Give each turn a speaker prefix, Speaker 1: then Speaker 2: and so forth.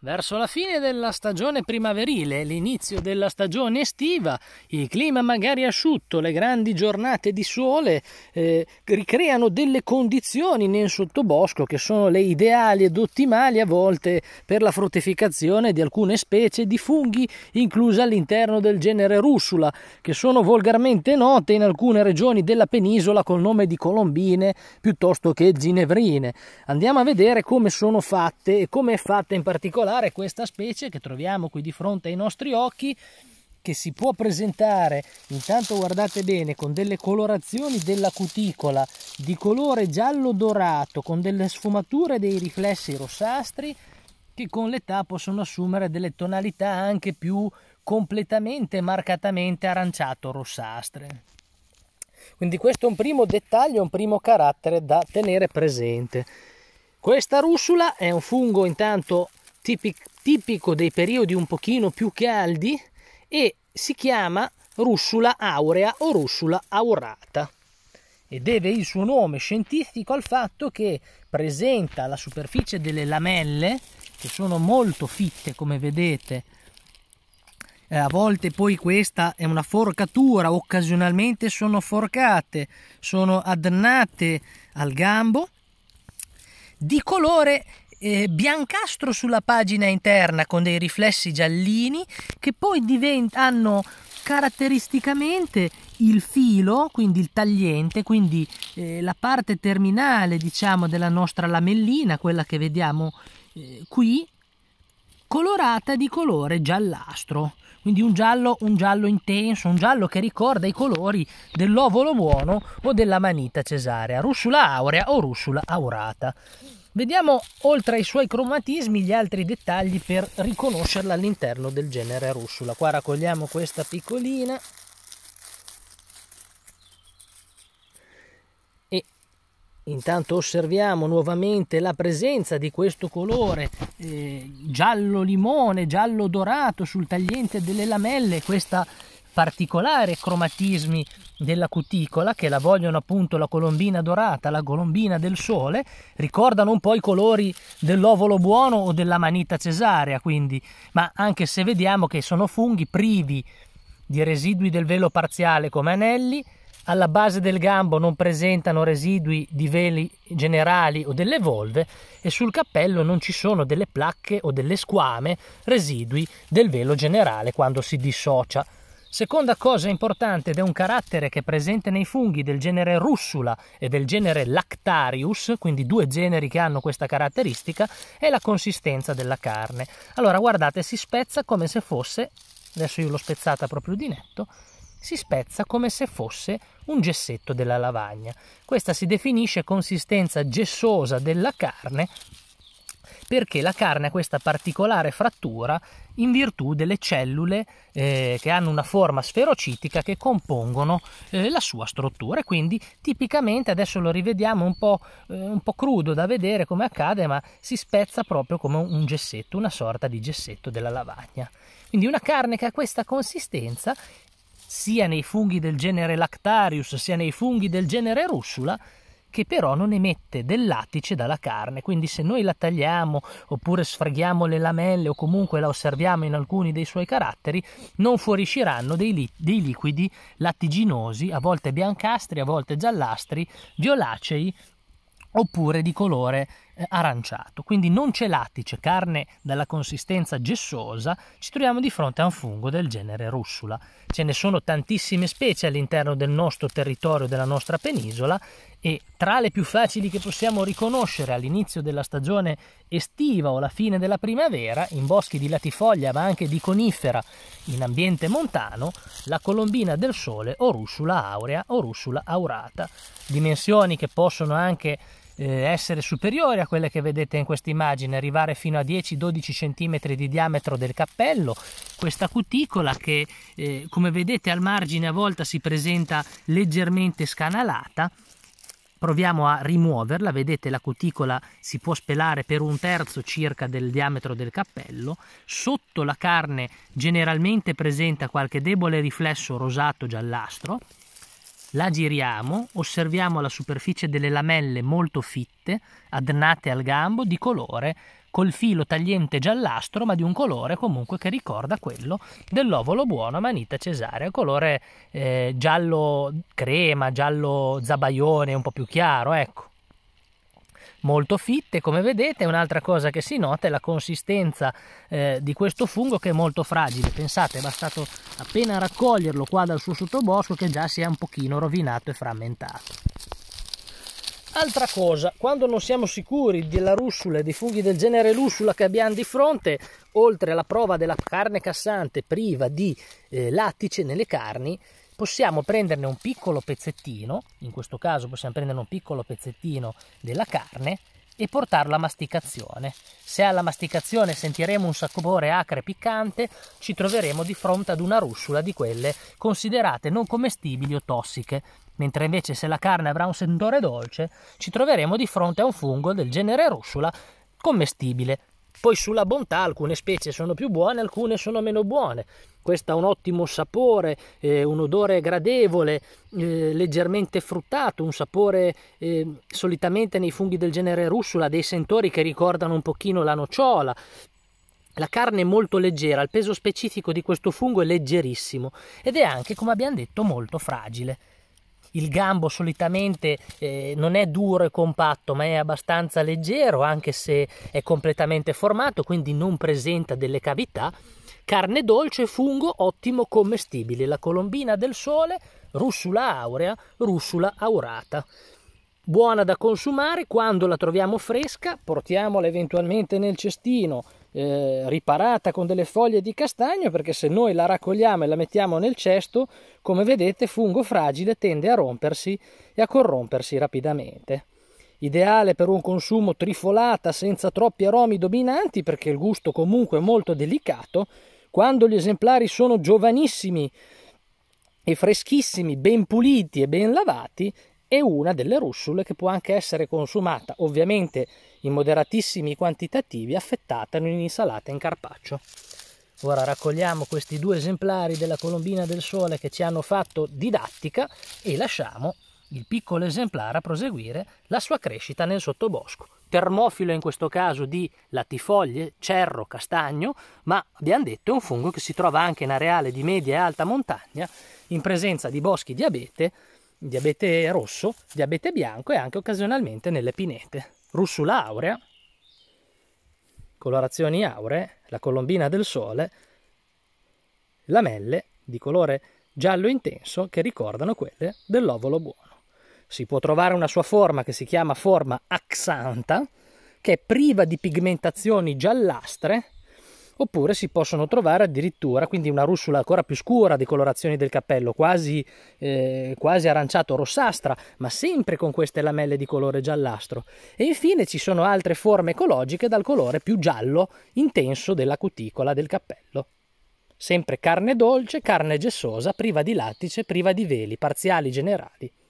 Speaker 1: Verso la fine della stagione primaverile l'inizio della stagione estiva, il clima magari asciutto, le grandi giornate di sole eh, ricreano delle condizioni nel sottobosco che sono le ideali ed ottimali a volte per la fruttificazione di alcune specie di funghi, inclusa all'interno del genere russula, che sono volgarmente note in alcune regioni della penisola col nome di colombine piuttosto che ginevrine. Andiamo a vedere come sono fatte e come è fatta in particolare particolare questa specie che troviamo qui di fronte ai nostri occhi che si può presentare, intanto guardate bene, con delle colorazioni della cuticola di colore giallo dorato, con delle sfumature dei riflessi rossastri che con l'età possono assumere delle tonalità anche più completamente marcatamente aranciato rossastre. Quindi questo è un primo dettaglio, un primo carattere da tenere presente. Questa russula è un fungo intanto tipico dei periodi un pochino più caldi e si chiama russula aurea o russula aurata e deve il suo nome scientifico al fatto che presenta la superficie delle lamelle che sono molto fitte come vedete eh, a volte poi questa è una forcatura occasionalmente sono forcate sono adnate al gambo di colore eh, biancastro sulla pagina interna con dei riflessi giallini che poi hanno caratteristicamente il filo, quindi il tagliente, quindi eh, la parte terminale diciamo della nostra lamellina, quella che vediamo eh, qui, colorata di colore giallastro. Quindi un giallo, un giallo intenso, un giallo che ricorda i colori dell'ovolo buono o della manita cesarea, russula aurea o russula aurata. Vediamo oltre ai suoi cromatismi gli altri dettagli per riconoscerla all'interno del genere russula. Qua raccogliamo questa piccolina e intanto osserviamo nuovamente la presenza di questo colore eh, giallo limone, giallo dorato sul tagliente delle lamelle, questa particolari cromatismi della cuticola che la vogliono appunto la colombina dorata, la colombina del sole, ricordano un po' i colori dell'ovolo buono o della manita cesarea, quindi, ma anche se vediamo che sono funghi privi di residui del velo parziale come anelli, alla base del gambo non presentano residui di veli generali o delle volve e sul cappello non ci sono delle placche o delle squame residui del velo generale quando si dissocia. Seconda cosa importante ed è un carattere che è presente nei funghi del genere Russula e del genere Lactarius, quindi due generi che hanno questa caratteristica, è la consistenza della carne. Allora guardate, si spezza come se fosse, adesso io l'ho spezzata proprio di netto, si spezza come se fosse un gessetto della lavagna. Questa si definisce consistenza gessosa della carne perché la carne ha questa particolare frattura in virtù delle cellule eh, che hanno una forma sferocitica che compongono eh, la sua struttura e quindi tipicamente adesso lo rivediamo un po', eh, un po', crudo da vedere come accade ma si spezza proprio come un gessetto, una sorta di gessetto della lavagna. Quindi una carne che ha questa consistenza sia nei funghi del genere Lactarius sia nei funghi del genere Russula che però non emette del lattice dalla carne, quindi se noi la tagliamo oppure sfreghiamo le lamelle o comunque la osserviamo in alcuni dei suoi caratteri, non fuoriusciranno dei, li- dei liquidi lattiginosi, a volte biancastri, a volte giallastri, violacei oppure di colore aranciato, quindi non c'è lattice, carne dalla consistenza gessosa, ci troviamo di fronte a un fungo del genere russula. Ce ne sono tantissime specie all'interno del nostro territorio, della nostra penisola e tra le più facili che possiamo riconoscere all'inizio della stagione estiva o alla fine della primavera, in boschi di latifoglia ma anche di conifera in ambiente montano, la colombina del sole o russula aurea o russula aurata. Dimensioni che possono anche eh, essere superiori a quelle che vedete in questa immagine, arrivare fino a 10-12 cm di diametro del cappello, questa cuticola che eh, come vedete al margine a volte si presenta leggermente scanalata, proviamo a rimuoverla, vedete la cuticola si può spelare per un terzo circa del diametro del cappello, sotto la carne generalmente presenta qualche debole riflesso rosato giallastro, la giriamo, osserviamo la superficie delle lamelle molto fitte, adnate al gambo, di colore col filo tagliente giallastro, ma di un colore comunque che ricorda quello dell'ovolo buono a manita cesarea, colore eh, giallo crema, giallo zabaione, un po' più chiaro, ecco molto fitte come vedete un'altra cosa che si nota è la consistenza eh, di questo fungo che è molto fragile pensate è bastato appena raccoglierlo qua dal suo sottobosco che già si è un pochino rovinato e frammentato Altra cosa, quando non siamo sicuri della russula e dei funghi del genere russula che abbiamo di fronte, oltre alla prova della carne cassante priva di eh, lattice nelle carni, possiamo prenderne un piccolo pezzettino, in questo caso possiamo prendere un piccolo pezzettino della carne e portarlo a masticazione. Se alla masticazione sentiremo un sapore acre piccante, ci troveremo di fronte ad una russula di quelle considerate non commestibili o tossiche, mentre invece se la carne avrà un sentore dolce, ci troveremo di fronte a un fungo del genere russula commestibile poi sulla bontà alcune specie sono più buone, alcune sono meno buone. Questa ha un ottimo sapore, eh, un odore gradevole, eh, leggermente fruttato, un sapore eh, solitamente nei funghi del genere russula, dei sentori che ricordano un pochino la nocciola, la carne è molto leggera, il peso specifico di questo fungo è leggerissimo ed è anche, come abbiamo detto, molto fragile il gambo solitamente eh, non è duro e compatto ma è abbastanza leggero anche se è completamente formato quindi non presenta delle cavità carne dolce, fungo ottimo commestibile, la colombina del sole, russula aurea, russula aurata. Buona da consumare quando la troviamo fresca, portiamola eventualmente nel cestino eh, riparata con delle foglie di castagno perché se noi la raccogliamo e la mettiamo nel cesto, come vedete, fungo fragile tende a rompersi e a corrompersi rapidamente. Ideale per un consumo trifolata senza troppi aromi dominanti perché il gusto comunque è molto delicato. Quando gli esemplari sono giovanissimi e freschissimi, ben puliti e ben lavati, è una delle russule che può anche essere consumata ovviamente in moderatissimi quantitativi affettata in un'insalata in carpaccio. Ora raccogliamo questi due esemplari della colombina del sole che ci hanno fatto didattica e lasciamo il piccolo esemplare a proseguire la sua crescita nel sottobosco. Termofilo in questo caso di latifoglie, cerro, castagno, ma abbiamo detto è un fungo che si trova anche in areale di media e alta montagna in presenza di boschi di abete, diabete rosso, diabete bianco e anche occasionalmente nelle pinete russula aurea, colorazioni auree, la colombina del sole, lamelle di colore giallo intenso che ricordano quelle dell'ovolo buono. Si può trovare una sua forma che si chiama forma axanta, che è priva di pigmentazioni giallastre oppure si possono trovare addirittura quindi una russula ancora più scura di colorazioni del cappello, quasi, eh, quasi aranciato rossastra, ma sempre con queste lamelle di colore giallastro. E infine ci sono altre forme ecologiche dal colore più giallo intenso della cuticola del cappello. Sempre carne dolce, carne gessosa, priva di lattice, priva di veli parziali generali.